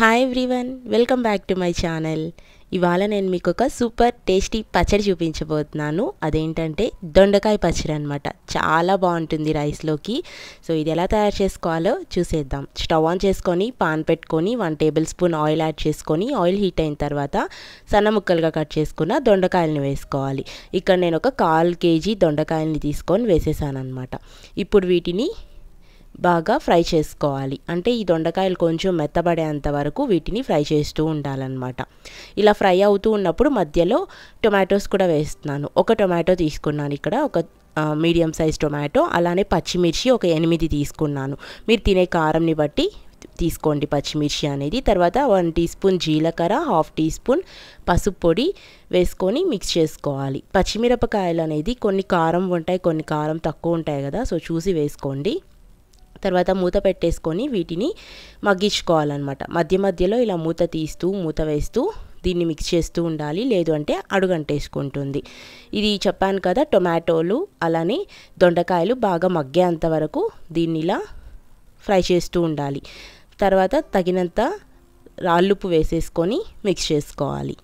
hi everyone welcome back to my channel ఇవాళ నేను మీకు ఒక సూపర్ టేస్టీ పచ్చడి చూపించబోతున్నాను అదేంటంటే దొండకాయ పచ్చడి అనమాట చాలా బాగుంటుంది రైస్లోకి సో ఇది ఎలా తయారు చేసుకోవాలో చూసేద్దాం స్టవ్ ఆన్ చేసుకొని పాన్ పెట్టుకొని one tablespoon oil add చేసుకొని ఆయిల్ హీట్ అయిన తర్వాత సన్న ముక్కలుగా కట్ చేసుకున్న దొండకాయలను వేసుకోవాలి ఇక్కడ నేను ఒక కాల్ కేజీ దొండకాయలని తీసుకొని వేసేసాను అనమాట ఇప్పుడు వీటిని బాగా ఫ్రై చేసుకోవాలి అంటే ఈ దొండకాయలు కొంచెం మెత్తబడేంత వరకు వీటిని ఫ్రై చేస్తూ ఉండాలన్నమాట ఇలా ఫ్రై అవుతూ ఉన్నప్పుడు మధ్యలో టొమాటోస్ కూడా వేస్తున్నాను ఒక టొమాటో తీసుకున్నాను ఇక్కడ ఒక మీడియం సైజ్ టొమాటో అలానే పచ్చిమిర్చి ఒక ఎనిమిది తీసుకున్నాను మీరు తినే కారంని బట్టి తీసుకోండి పచ్చిమిర్చి అనేది తర్వాత వన్ టీ స్పూన్ జీలకర్ర హాఫ్ టీ స్పూన్ పసుపు పొడి వేసుకొని మిక్స్ చేసుకోవాలి పచ్చిమిరపకాయలు అనేది కొన్ని కారం ఉంటాయి కొన్ని కారం తక్కువ ఉంటాయి కదా సో చూసి వేసుకోండి తర్వాత మూత పెట్టేసుకొని వీటిని మగ్గించుకోవాలన్నమాట మధ్య మధ్యలో ఇలా మూత తీస్తూ మూత వేస్తూ దీన్ని మిక్స్ చేస్తూ ఉండాలి లేదు అంటే అడుగంటేసుకుంటుంది ఇది చెప్పాను కదా టొమాటోలు అలానే దొండకాయలు బాగా మగ్గేంత వరకు దీన్ని ఇలా ఫ్రై చేస్తూ ఉండాలి తర్వాత తగినంత రాళ్ళుప్పు వేసేసుకొని మిక్స్ చేసుకోవాలి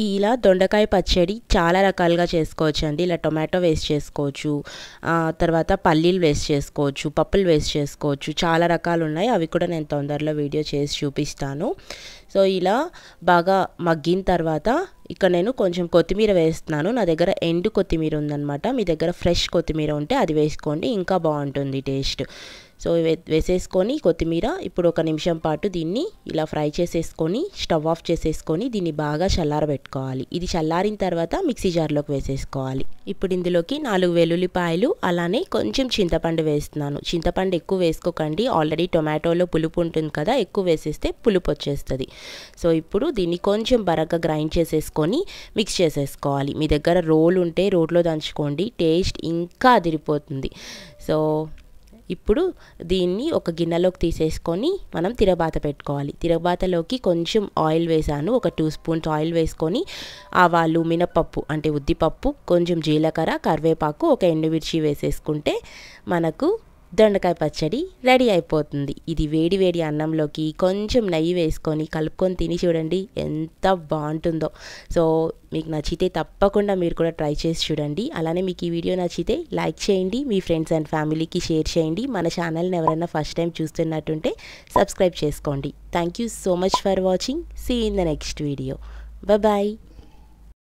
ఇలా దొండకాయ పచ్చడి చాలా రకాలుగా చేసుకోవచ్చు అండి ఇలా టొమాటో వేస్ట్ చేసుకోవచ్చు తర్వాత పల్లీలు వేస్ట్ చేసుకోవచ్చు పప్పులు వేస్ట్ చేసుకోవచ్చు చాలా రకాలు ఉన్నాయి అవి కూడా నేను తొందరలో వీడియో చేసి చూపిస్తాను సో ఇలా బాగా మగ్గిన తర్వాత ఇక్కడ నేను కొంచెం కొత్తిమీర వేస్తున్నాను నా దగ్గర ఎండు కొత్తిమీర ఉందనమాట మీ దగ్గర ఫ్రెష్ కొత్తిమీర ఉంటే అది వేసుకోండి ఇంకా బాగుంటుంది టేస్ట్ సో వేసేసుకొని కొత్తిమీర ఇప్పుడు ఒక నిమిషం పాటు దీన్ని ఇలా ఫ్రై చేసేసుకొని స్టవ్ ఆఫ్ చేసేసుకొని దీన్ని బాగా చల్లారబెట్టుకోవాలి ఇది చల్లారిన తర్వాత మిక్సీ జార్లోకి వేసేసుకోవాలి ఇప్పుడు ఇందులోకి నాలుగు వెల్లుల్లిపాయలు అలానే కొంచెం చింతపండు వేస్తున్నాను చింతపండు ఎక్కువ వేసుకోకండి ఆల్రెడీ టొమాటోలో పులుపు ఉంటుంది కదా ఎక్కువ వేసేస్తే పులుపు వచ్చేస్తుంది సో ఇప్పుడు దీన్ని కొంచెం బరగ్గా గ్రైండ్ చేసేసుకోవాలి తీసుకొని మిక్స్ చేసేసుకోవాలి మీ దగ్గర రోల్ ఉంటే రోట్లో దంచుకోండి టేస్ట్ ఇంకా అదిరిపోతుంది సో ఇప్పుడు దీన్ని ఒక గిన్నెలోకి తీసేసుకొని మనం తిరబాత పెట్టుకోవాలి తిరబాతలోకి కొంచెం ఆయిల్ వేసాను ఒక టూ స్పూన్స్ ఆయిల్ వేసుకొని ఆవాలు మినపప్పు అంటే ఉద్దిపప్పు కొంచెం జీలకర్ర కరివేపాకు ఒక ఎండుమిర్చి వేసేసుకుంటే మనకు దొండకాయ పచ్చడి రెడీ అయిపోతుంది ఇది వేడి వేడి అన్నంలోకి కొంచెం నెయ్యి వేసుకొని కలుపుకొని తిని చూడండి ఎంత బాగుంటుందో సో మీకు నచ్చితే తప్పకుండా మీరు కూడా ట్రై చేసి చూడండి అలానే మీకు ఈ వీడియో నచ్చితే లైక్ చేయండి మీ ఫ్రెండ్స్ అండ్ ఫ్యామిలీకి షేర్ చేయండి మన ఛానల్ని ఎవరైనా ఫస్ట్ టైం చూస్తున్నట్టుంటే సబ్స్క్రైబ్ చేసుకోండి thank you so much for watching see in the next video bye